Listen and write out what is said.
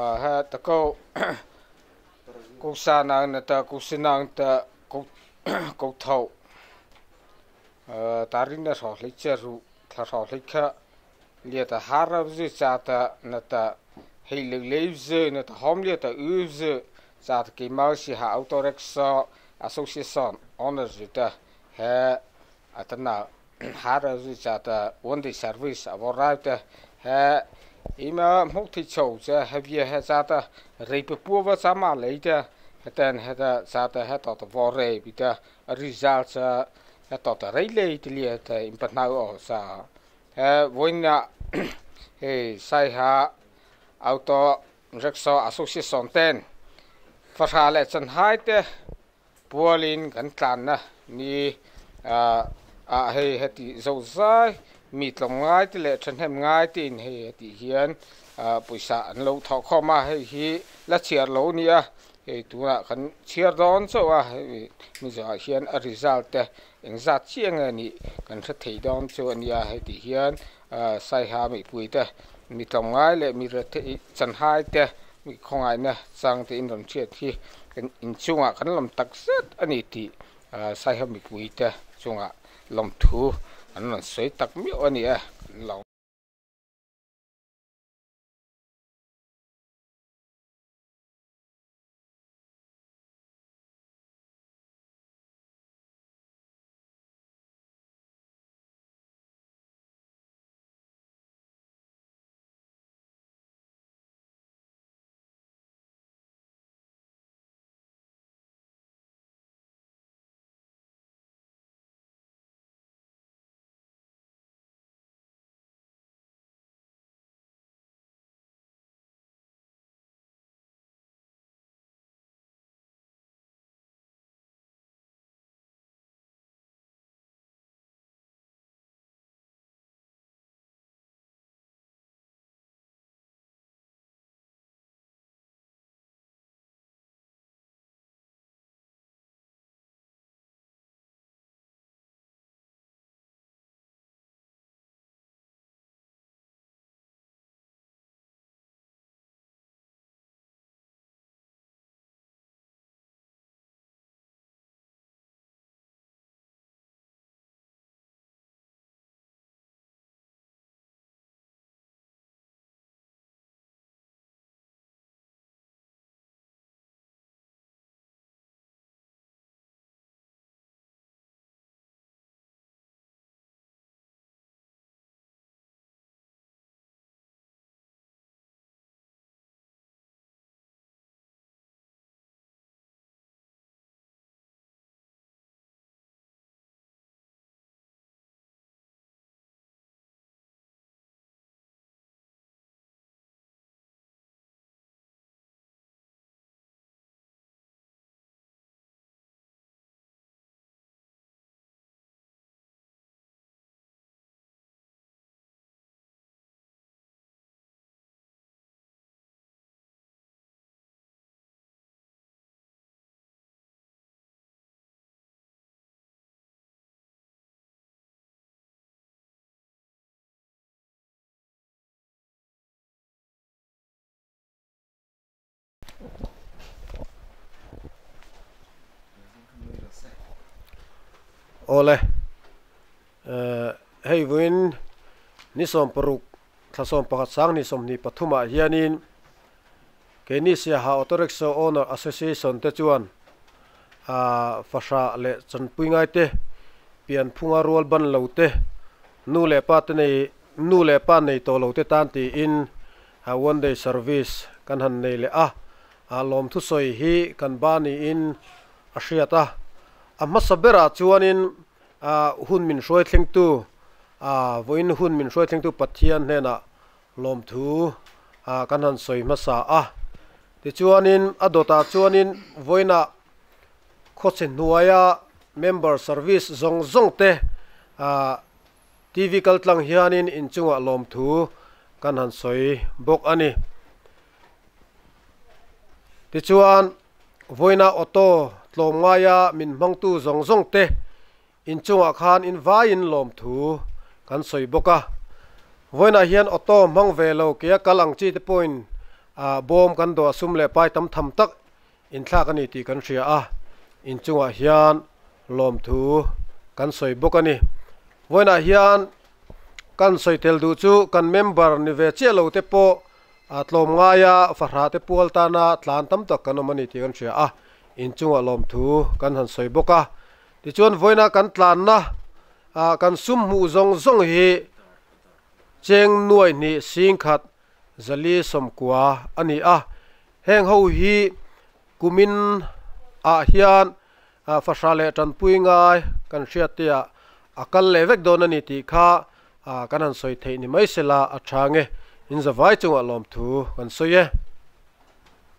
ха тако кусанаан та кусинаан та коутау э таринна сооличэру тласооликка лиата харавзи сата ната хейлэглэвзэ ната хомлиата үвзэ сата кимауши ха ауторексо ассоциэсон онэржита хэ атана hara ri chata ondi service aborraita ha ima mukti chou cha havia ha chata ripe puwa sama leita hatan hata chata ha tota vore bita result cha ha tota reile itli ta impanau o sa ha voina he e, sai ha auto rexo association ten phát hà lệ chân hai te buolin gần tàn na ni à hei heti zo zai mi tlong ngai ti le than hem ngai ti in hei heti hian à puisa an lo thọ kho ma hei hi la chiar lo nia a hei tu na khan chiar don so a à, hei mi zo hian a result te eng zat chiang ni kan tha thei don chu an ya hei ti hian à sai ha mi pui te mi tlong ngai le mi ra te chan hai te mi khong ai na chang te in ron chiat hi kan in chunga à, kan lam tak set ani à ti à sai ha mi pui te chunga lòng thu anh là sấy tắc miêu anh ấy à. lòng ole uh, hey win ni som paru thasom pa sang ni som ni pathuma hianin ke ni sia ha autorexo owner association te chuan a uh, fasha le chan puingai te pian phunga rol ban lote nu le pa te nei nu le pa nei to lote tan ama sabar a chuan in hun min shoi thleng tu a voin hun min shoi thleng tu pathian hne na lom thu a kan han soi ma sa a ti chuan in a do ta chuan in voina kho che nuaya member service zong zong te a tv kal tlang hian in in chunga lom thu kan han soi bok ani ti chuan voina auto tlō mwāyā, mīn maṅ tū zhōng zhōng tē, in chō ngā khān in wā in lōm tū kan sui bō ka. Woy nā hii an otō maṅ wē lō kia ka lāng chī tē pō in bōm kan duwa sūm lē pāi tam tam tak in tlā ka nī kan shia ā. In chō ngā hii an kan sui bō ka nī. Woy kan sui tē lū tū kan mēmbar nī wē chē lō tē pō, tlō mwāyā, fā rā na tlā tak ka nō ma nī in chung a lom thu kan han soi boka ti chuan voina kan tlan na a kan sum mu zong zong hi cheng nuai ni sing khat zali som kwa ani a heng ho hi kumin a hian a fasale tan pui ngai kan ria tia akal levek don ani ti kha a kan han soi thei ni mai sela a thange in zawai chung a lom thu kan soi ye